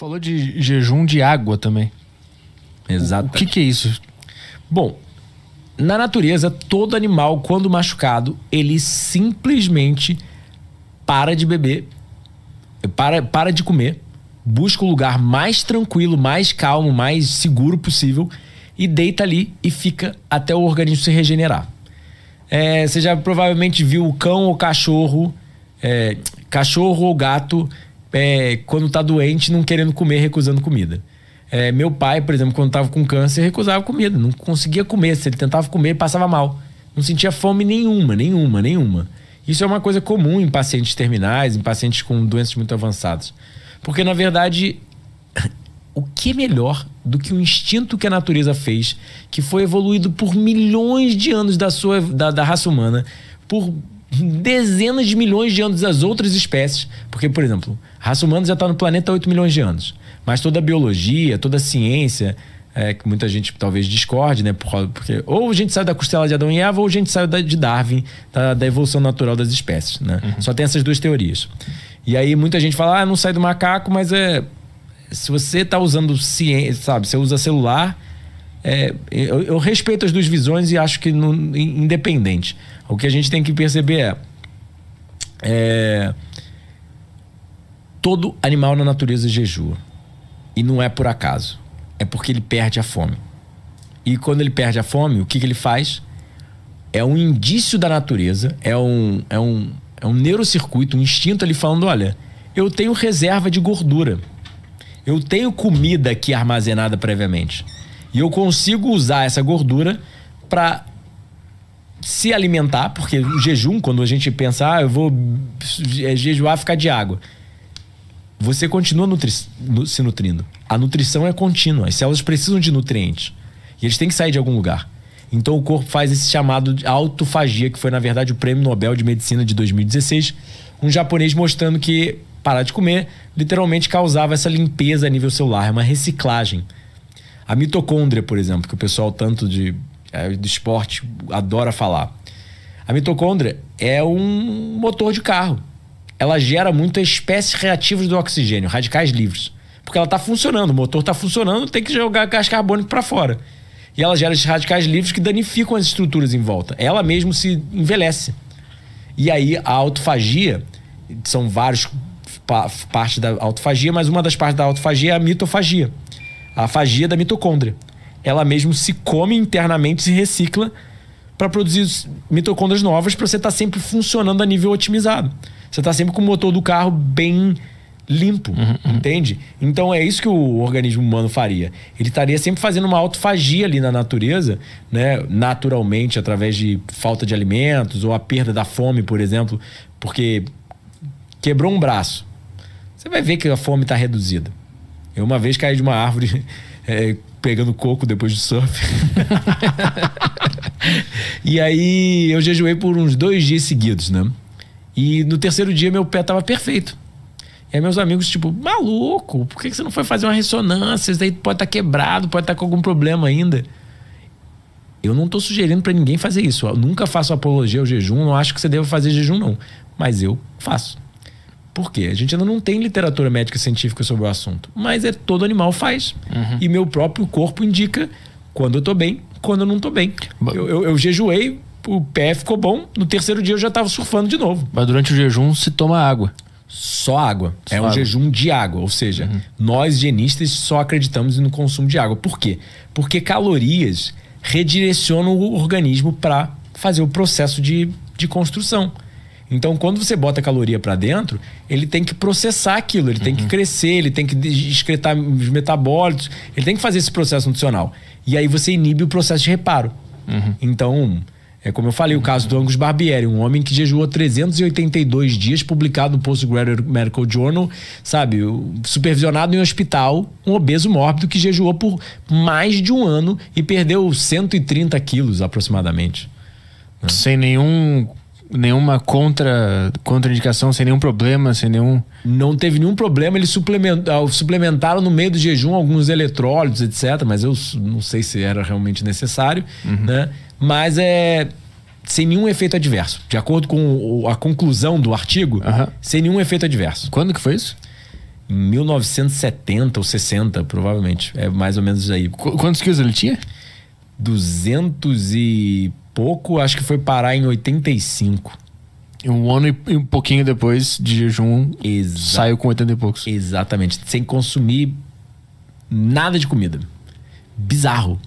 falou de jejum de água também. Exato. O que, que é isso? Bom, na natureza, todo animal, quando machucado, ele simplesmente para de beber, para, para de comer, busca o lugar mais tranquilo, mais calmo, mais seguro possível e deita ali e fica até o organismo se regenerar. É, você já provavelmente viu o cão ou cachorro, é, cachorro ou gato é, quando tá doente, não querendo comer, recusando comida. É, meu pai, por exemplo, quando tava com câncer, recusava comida, não conseguia comer. Se ele tentava comer, passava mal. Não sentia fome nenhuma, nenhuma, nenhuma. Isso é uma coisa comum em pacientes terminais, em pacientes com doenças muito avançadas. Porque, na verdade, o que é melhor do que o instinto que a natureza fez, que foi evoluído por milhões de anos da, sua, da, da raça humana, por dezenas de milhões de anos das outras espécies, porque, por exemplo, a raça humana já está no planeta há 8 milhões de anos, mas toda a biologia, toda a ciência, é, que muita gente talvez discorde, né? Porque ou a gente sai da costela de Adão e Eva, ou a gente sai da, de Darwin, da, da, evolução natural das espécies, né? Uhum. Só tem essas duas teorias. E aí muita gente fala, ah, não sai do macaco, mas é. Se você está usando ciência, sabe? Você usa celular. É, eu, eu, respeito as duas visões e acho que no, independente. O que a gente tem que perceber é, é todo animal na natureza jejua. E não é por acaso. É porque ele perde a fome. E quando ele perde a fome, o que, que ele faz? É um indício da natureza, é um, é, um, é um neurocircuito, um instinto ali falando: olha, eu tenho reserva de gordura. Eu tenho comida aqui armazenada previamente. E eu consigo usar essa gordura para se alimentar, porque o jejum, quando a gente pensa, ah, eu vou é, jejuar, ficar de água. Você continua nutri se nutrindo. A nutrição é contínua. As células precisam de nutrientes. E eles têm que sair de algum lugar. Então o corpo faz esse chamado de autofagia, que foi, na verdade, o prêmio Nobel de Medicina de 2016. Um japonês mostrando que parar de comer literalmente causava essa limpeza a nível celular, uma reciclagem. A mitocôndria, por exemplo, que o pessoal tanto de é, do esporte adora falar. A mitocôndria é um motor de carro. Ela gera muitas espécies reativas do oxigênio, radicais livres. Porque ela está funcionando, o motor está funcionando, tem que jogar gás carbônico para fora. E ela gera esses radicais livres que danificam as estruturas em volta. Ela mesmo se envelhece. E aí a autofagia, são várias pa partes da autofagia, mas uma das partes da autofagia é a mitofagia. A fagia da mitocôndria ela mesmo se come internamente, se recicla para produzir mitocôndrias novas para você estar tá sempre funcionando a nível otimizado. Você está sempre com o motor do carro bem limpo, uhum, uhum, entende? Então é isso que o organismo humano faria. Ele estaria sempre fazendo uma autofagia ali na natureza, né? Naturalmente, através de falta de alimentos ou a perda da fome, por exemplo, porque quebrou um braço. Você vai ver que a fome está reduzida. Eu uma vez caí de uma árvore é, pegando coco depois do surf. e aí eu jejuei por uns dois dias seguidos, né? E no terceiro dia meu pé tava perfeito. E aí meus amigos, tipo, maluco, por que você não foi fazer uma ressonância? Isso daí pode estar tá quebrado, pode estar tá com algum problema ainda. Eu não tô sugerindo para ninguém fazer isso. Eu nunca faço apologia ao jejum, não acho que você deva fazer jejum, não. Mas eu faço. Por quê? A gente ainda não tem literatura médica científica sobre o assunto, mas é todo animal faz. Uhum. E meu próprio corpo indica quando eu tô bem, quando eu não tô bem. eu, eu, eu jejuei, o pé ficou bom, no terceiro dia eu já tava surfando de novo. Mas durante o jejum se toma água. Só água. Só é um água. jejum de água, ou seja, uhum. nós higienistas só acreditamos no consumo de água. Por quê? Porque calorias redirecionam o organismo para fazer o processo de, de construção. Então, quando você bota caloria para dentro, ele tem que processar aquilo, ele uhum. tem que uhum. crescer, ele tem que excretar os metabólitos, ele tem que fazer esse processo nutricional. E aí você inibe o processo de reparo. Uhum. Então, é como eu falei, o caso do Angus Barbieri, um homem que jejuou 382 dias, publicado no Postgraduate Medical Journal, sabe, supervisionado em um hospital, um obeso mórbido que jejuou por mais de um ano e perdeu 130 quilos aproximadamente. Sem nenhum nenhuma contra contraindicação, sem nenhum problema, sem nenhum. Não teve nenhum problema, eles suplementaram, suplementaram no meio do jejum alguns eletrólitos, etc. Mas eu não sei se era realmente necessário, uhum. né? Mas é sem nenhum efeito adverso, de acordo com a conclusão do artigo, uhum. sem nenhum efeito adverso. Quando que foi isso? Em 1970 ou 60, provavelmente. É mais ou menos aí. Qu quantos quilos ele tinha? 200 e pouco, acho que foi parar em 85. Um ano e um pouquinho depois de jejum, Exa saiu com 80 e poucos. Exatamente, sem consumir nada de comida. Bizarro.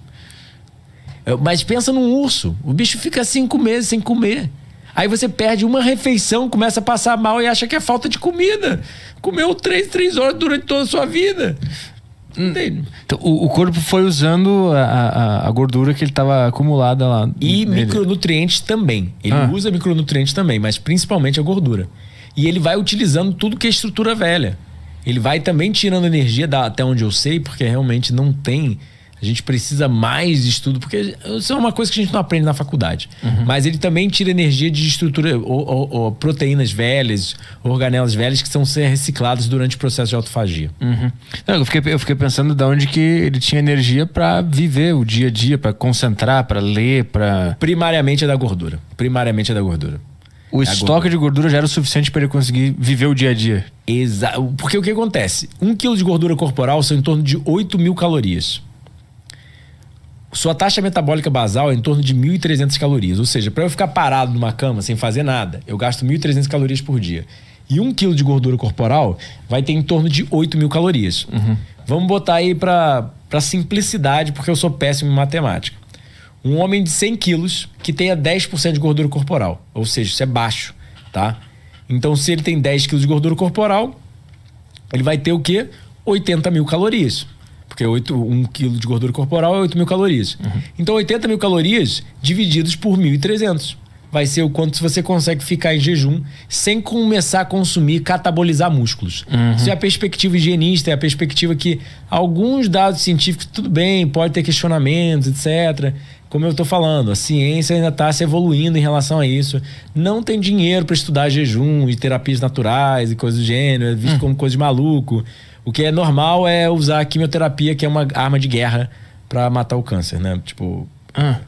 É, mas pensa num urso. O bicho fica cinco meses sem comer. Aí você perde uma refeição, começa a passar mal e acha que é falta de comida. Comeu três, três horas durante toda a sua vida. Então, o, corpo foi usando a, a, a gordura que ele estava acumulada lá. E micronutrientes também. Ele ah. usa micronutrientes também, mas principalmente a gordura. E ele vai utilizando tudo que é estrutura velha. Ele vai também tirando energia da, até onde eu sei, porque realmente não tem a gente precisa mais de estudo, porque isso é uma coisa que a gente não aprende na faculdade. Uhum. Mas ele também tira energia de estrutura, ou, ou, ou, proteínas velhas, organelas velhas que são ser recicladas durante o processo de autofagia. Uhum. Não, eu, fiquei, eu fiquei pensando de onde que ele tinha energia para viver o dia a dia, para concentrar, para ler, para. Primariamente é da gordura. Primariamente é da gordura. O é estoque gordura. de gordura já era o suficiente para ele conseguir viver o dia a dia. Exato. Porque o que acontece? Um quilo de gordura corporal são em torno de 8 mil calorias sua taxa metabólica basal é em torno de 1.300 calorias. Ou seja, para eu ficar parado numa cama sem fazer nada, eu gasto 1.300 calorias por dia. E um quilo de gordura corporal vai ter em torno de 8 mil calorias. Uhum. Vamos botar aí para simplicidade, porque eu sou péssimo em matemática. Um homem de 100 quilos que tenha 10% de gordura corporal. Ou seja, isso é baixo, tá? Então, se ele tem 10 quilos de gordura corporal, ele vai ter o quê? 80 mil calorias. Porque 8, 1 quilo de gordura corporal é 8 mil calorias. Uhum. Então, 80 mil calorias divididos por 1.300 vai ser o quanto você consegue ficar em jejum sem começar a consumir, catabolizar músculos. Uhum. Isso é a perspectiva higienista, é a perspectiva que alguns dados científicos, tudo bem, pode ter questionamentos, etc. Como eu estou falando, a ciência ainda está se evoluindo em relação a isso. Não tem dinheiro para estudar jejum e terapias naturais e coisas do gênero, é visto uhum. como coisa de maluco. O que é normal é usar a quimioterapia, que é uma arma de guerra, para matar o câncer, né? Tipo. Ah.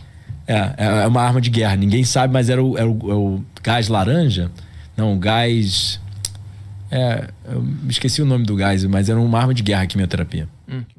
É, é, é uma arma de guerra. Ninguém sabe, mas era o, era o, era é o gás laranja. Não, gás. É, eu esqueci o nome do gás, mas era uma arma de guerra a quimioterapia. Hum.